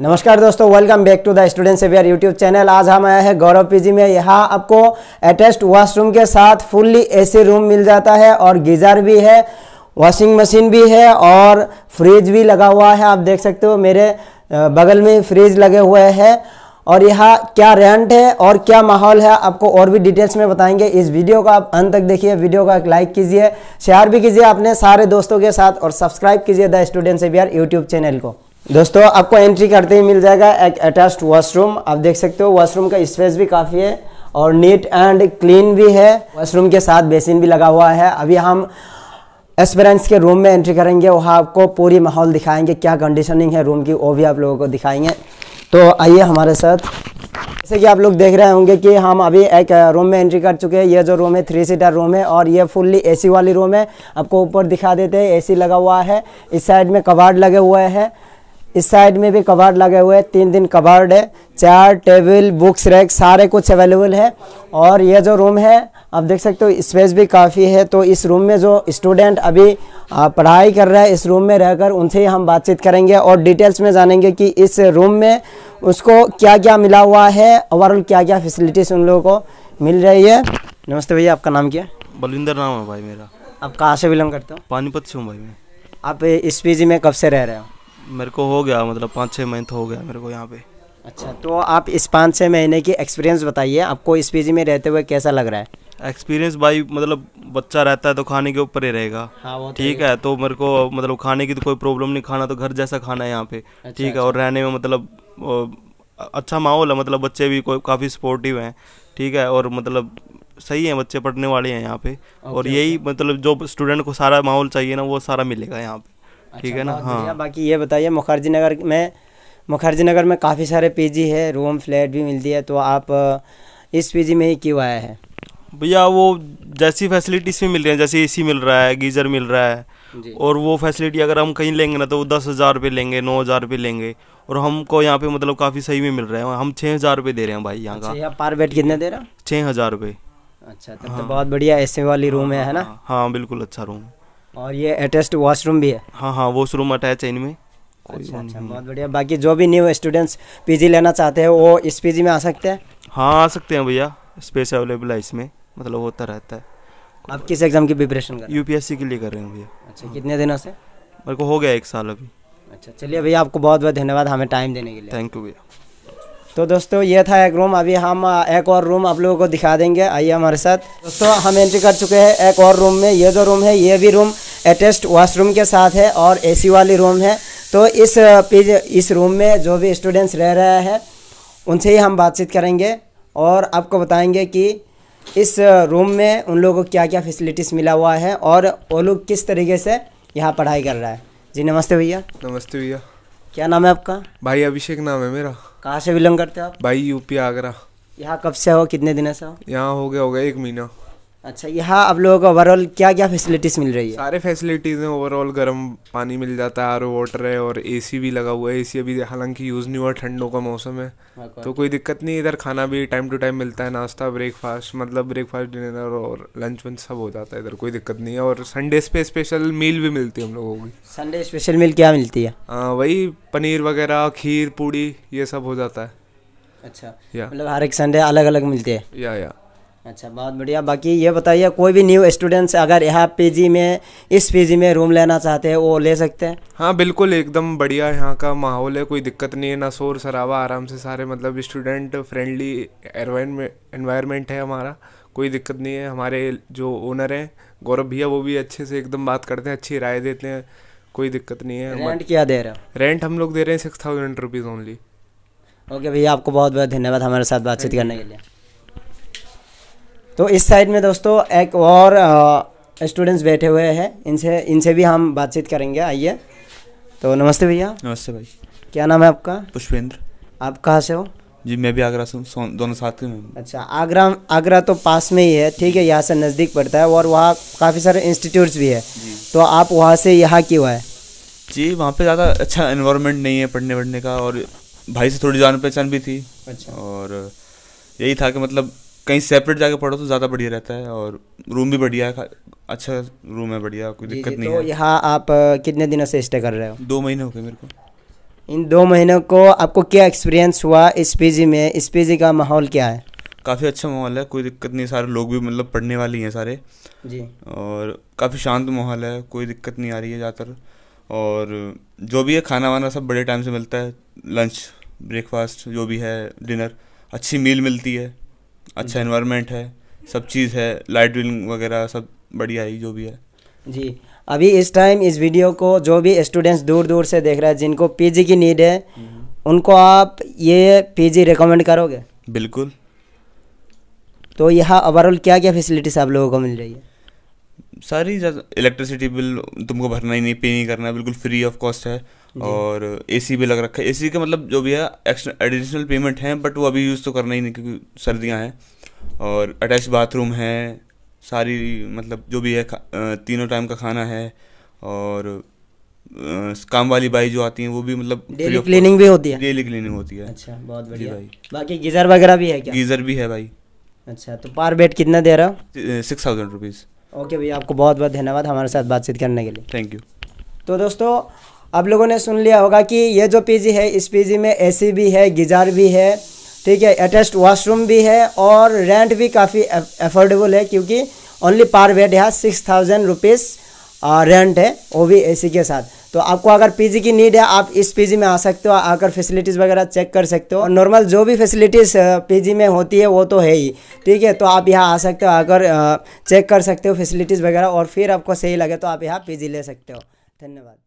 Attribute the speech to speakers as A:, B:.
A: नमस्कार दोस्तों welcome back to the student saviour YouTube channel आज हम आए हैं गौरव पीजी में यहाँ आपको अटैच्ड वॉशरूम के साथ फुल्ली एसी रूम मिल जाता है और गीजर भी है वॉशिंग मशीन भी है और फ्रिज भी लगा हुआ है आप देख सकते हो मेरे बगल में फ्रिज लगे हुए हैं और यहाँ क्या रेंट है और क्या माहौल है आपको और भी डिटेल्स में बताएंगे इस वीडियो को आप अंत तक देखिए वीडियो का एक लाइक कीजिए शेयर भी कीजिए अपने सारे दोस्तों के साथ और सब्सक्राइब कीजिए the student saviour YouTube channel को दोस्तों आपको एंट्री करते ही मिल जाएगा एक अटैच्ड वॉशरूम आप देख सकते हो वॉशरूम का स्पेस भी काफ़ी है और नीट एंड क्लीन भी है वॉशरूम के साथ बेसिन भी लगा हुआ है अभी हम एस्पेरेंस के रूम में एंट्री करेंगे वहाँ आपको पूरी माहौल दिखाएंगे क्या कंडीशनिंग है रूम की वो भी आप लोगों को दिखाएंगे तो आइए हमारे साथ जैसे कि आप लोग देख रहे होंगे कि हम अभी एक रूम में एंट्री कर चुके हैं ये जो रूम है थ्री सीटर रूम है और ये फुल्ली एसी वाली रूम है आपको ऊपर दिखा देते हैं एसी लगा हुआ है इस साइड में कबाड़ लगे हुए हैं इस साइड में भी कबाड़ लगे हुए हैं तीन दिन कबाड़ है चार टेबल बुक्स रैक सारे कुछ अवेलेबल है और यह जो रूम है आप देख सकते हो स्पेस भी काफ़ी है तो इस रूम में जो स्टूडेंट अभी पढ़ाई कर रहा है इस रूम में रहकर उनसे ही हम बातचीत करेंगे और डिटेल्स में जानेंगे कि इस रूम में उसको क्या क्या मिला हुआ है ओवरऑल क्या क्या फैसिलिटीज़ उन लोगों को मिल रही है नमस्ते भैया आपका नाम क्या बलविंदर नाम है भाई मेरा आप कहाँ से बिलोंग करते हो पानीपत से हूँ भाई मैं आप पी में कब से रह रहे हो
B: मेरे को हो गया मतलब पाँच छः मंथ हो गया मेरे को यहाँ पे अच्छा
A: तो आप इस पाँच छः महीने की एक्सपीरियंस बताइए आपको इस पी में रहते हुए कैसा लग रहा है
B: एक्सपीरियंस भाई मतलब बच्चा रहता है तो खाने के ऊपर ही रहेगा हाँ, तो ठीक है तो मेरे को मतलब खाने की तो कोई प्रॉब्लम नहीं खाना तो घर जैसा खाना है यहाँ पे अच्छा, ठीक है अच्छा। और रहने में मतलब अच्छा माहौल है मतलब बच्चे भी काफ़ी सपोर्टिव हैं ठीक है और मतलब सही है बच्चे पढ़ने वाले हैं यहाँ पे और यही मतलब जो स्टूडेंट को सारा माहौल चाहिए ना वो सारा मिलेगा यहाँ पे ठीक अच्छा, है ना हाँ
A: बाकी ये बताइए मुखर्जी नगर में मुखर्जी नगर में काफ़ी सारे पीजी है रूम फ्लैट भी मिलती है तो आप इस पीजी में ही क्यों आया है भैया वो जैसी फैसिलिटीज़
B: भी मिल रही है जैसे एसी मिल रहा है गीज़र मिल रहा है और वो फैसिलिटी अगर हम कहीं लेंगे ना तो वो दस हज़ार रुपये लेंगे नौ हज़ार रुपये लेंगे और हमको यहाँ पे मतलब काफ़ी सही में मिल रहा है हम छः हज़ार रुपये दे रहे हैं भाई यहाँ का अच्छा,
A: पर बेड कितने दे रहा
B: छः हज़ार रुपये
A: अच्छा तब तो हाँ, तो बहुत बढ़िया ए वाली रूम हाँ, है हाँ, है ना हाँ,
B: हाँ बिल्कुल अच्छा रूम है
A: और ये अटैच्ड वॉशरूम भी है
B: हाँ हाँ वॉशरूम अटैच है इनमें
A: अच्छा, अच्छा बहुत बढ़िया बाकी जो भी न्यू स्टूडेंट्स पीजी लेना चाहते हैं वो इस पीजी में आ सकते हैं
B: हाँ आ सकते हैं भैया स्पेस अवेलेबल है इसमें मतलब होता रहता है आप किस एग्ज़ाम की प्रिपरेशन कर यूपीएससी के लिए कर रहे हैं भैया अच्छा कितने
A: दिनों से मेरे को
B: हो गया एक साल अभी
A: अच्छा चलिए भैया आपको बहुत बहुत धन्यवाद हमें टाइम देने के लिए थैंक यू भैया तो दोस्तों ये था एक रूम अभी हम एक और रूम आप लोगों को दिखा देंगे आइए हमारे साथ दोस्तों हम एंट्री कर चुके हैं एक और रूम में ये जो रूम है ये भी रूम अटैच्ड वॉशरूम के साथ है और एसी वाली रूम है तो इस पीज इस रूम में जो भी स्टूडेंट्स रह रहे हैं उनसे ही हम बातचीत करेंगे और आपको बताएंगे कि इस रूम में उन लोगों को क्या क्या फैसिलिटीज़ मिला हुआ है और वो लोग किस तरीके से यहाँ पढ़ाई कर रहा है जी नमस्ते भैया नमस्ते भैया क्या नाम है आपका
C: भाई अभिषेक नाम है मेरा कहाँ से बिलोंग करते हो आप भाई यूपी आगरा
A: यहाँ कब से हो कितने दिनों से हो
C: यहाँ हो गया हो गया एक महीना अच्छा यहाँ
A: आप लोगों को ओवरऑल क्या क्या फैसिलिटीज़ मिल रही है
C: सारे फैसिलिटीज़ हैं ओवरऑल गर्म पानी मिल जाता है आर वाटर है और एसी भी लगा हुआ है एसी अभी हालांकि यूज़ नहीं हुआ ठंडों का मौसम है हाँ, तो कोई दिक्कत नहीं इधर खाना भी टाइम टू टाइम मिलता है नाश्ता ब्रेकफास्ट मतलब ब्रेकफास्ट डिनर और लंच वंच सब हो जाता है इधर कोई दिक्कत नहीं है और संडे पे स्पेशल मील भी मिलती है हम लोगों की
A: संडे स्पेशल मील क्या मिलती है
C: वही पनीर वगैरह खीर पूड़ी ये सब हो जाता है अच्छा
A: मतलब हर एक संडे अलग अलग मिलते हैं या या अच्छा बहुत बढ़िया बाकी ये बताइए कोई भी न्यू स्टूडेंट्स अगर यहाँ पीजी में इस पीजी में रूम लेना चाहते हैं वो ले सकते हैं
C: हाँ बिल्कुल एकदम बढ़िया यहाँ का माहौल है कोई दिक्कत नहीं है ना शोर शराबा आराम से सारे मतलब स्टूडेंट फ्रेंडली एनवायरनमेंट है हमारा कोई दिक्कत नहीं है हमारे जो ओनर हैं गौरव भैया वो भी अच्छे से एकदम बात करते हैं अच्छी राय देते हैं कोई दिक्कत नहीं है रेंट क्या दे रहे हो रेंट हम लोग दे रहे हैं six thousand rupees only okay भैया आपको बहुत बहुत धन्यवाद हमारे साथ बातचीत करने के लिए
A: तो इस साइड में दोस्तों एक और स्टूडेंट्स बैठे हुए हैं इनसे इनसे भी हम बातचीत करेंगे आइए
D: तो नमस्ते भैया नमस्ते भाई
A: क्या नाम है आपका पुष्पेंद्र आप कहाँ से हो
D: जी मैं भी आगरा से हूँ दोनों साथ में अच्छा
A: आगरा आगरा तो पास में ही है ठीक है यहाँ से नज़दीक पड़ता है और वहाँ काफ़ी सारे इंस्टीट्यूट्स भी है तो आप वहाँ से यहाँ क्यों आए
D: जी वहाँ पे ज़्यादा अच्छा इन्वामेंट नहीं है पढ़ने वढ़ने का और भाई से थोड़ी जान पहचान भी थी अच्छा और यही था कि मतलब कहीं सेपरेट जाके पढ़ो तो ज़्यादा बढ़िया रहता है और रूम भी बढ़िया है अच्छा रूम है बढ़िया कोई दिक्कत नहीं तो है यहाँ
A: आप कितने दिनों से स्टे कर रहे हो
D: दो महीने हो गए मेरे को
A: इन दो महीनों को आपको क्या एक्सपीरियंस हुआ इस पीजी में इस पीजी का माहौल क्या है
D: काफ़ी अच्छा माहौल है कोई दिक्कत नहीं सारे लोग भी मतलब पढ़ने वाले हैं सारे जी और काफ़ी शांत माहौल है कोई दिक्कत नहीं आ रही है ज़्यादातर और जो भी है खाना वाना सब बड़े टाइम से मिलता है लंच ब्रेकफास्ट जो भी है डिनर अच्छी मील मिलती है अच्छा इन्वायरमेंट है सब चीज़ है लाइट विलिंग वगैरह सब बढ़िया ही जो भी है
A: जी अभी इस टाइम इस वीडियो को जो भी स्टूडेंट्स दूर दूर से देख रहे हैं जिनको पीजी की नीड है हम्म। उनको आप ये पीजी रिकमेंड करोगे बिल्कुल तो यहाँ ओवरऑल क्या क्या फैसिलिटीज आप लोगों को मिल रही है
D: सारी इलेक्ट्रिसिटी बिल तुमको भरना ही नहीं पे नहीं करना है बिल्कुल फ्री ऑफ कॉस्ट है और ए सी भी लग रखा है ए सी का मतलब जो भी है एक्स्ट्रा एडिशनल पेमेंट है बट वो अभी यूज़ तो करना ही नहीं क्योंकि सर्दियाँ हैं और अटैच बाथरूम है सारी मतलब जो भी है तीनों टाइम का खाना है और काम वाली बाई जो आती हैं वो भी मतलब डेली क्लीनिंग भी होती है डेली क्लीनिंग होती है अच्छा बहुत बढ़िया भाई बाकी गीजर वगैरह भी है क्या गीजर भी है भाई अच्छा तो
A: पर बेड कितना दे रहा
D: हो सिक्स थाउजेंड रुपीज़
A: ओके भैया आपको बहुत बहुत धन्यवाद हमारे साथ बातचीत करने के लिए थैंक यू तो दोस्तों आप लोगों ने सुन लिया होगा कि ये जो पीजी है इस पीजी में एसी भी है गिजार भी है ठीक है अटैच्ड वॉशरूम भी है और रेंट भी काफ़ी अफोर्डेबल है क्योंकि ओनली पर बेड यहाँ सिक्स थाउजेंड रुपीज़ रेंट है वो भी एसी के साथ तो आपको अगर पीजी की नीड है आप इस पीजी में आ सकते हो आकर फैसिलिटीज़ वगैरह चेक कर सकते हो और नॉर्मल जो भी फैसिलिटीज़ पीजी में होती है वो तो है ही ठीक है तो आप यहाँ आ सकते हो आकर चेक कर सकते हो फैसिलिटीज़ वगैरह और फिर आपको सही लगे तो आप यहाँ पीजी ले सकते हो धन्यवाद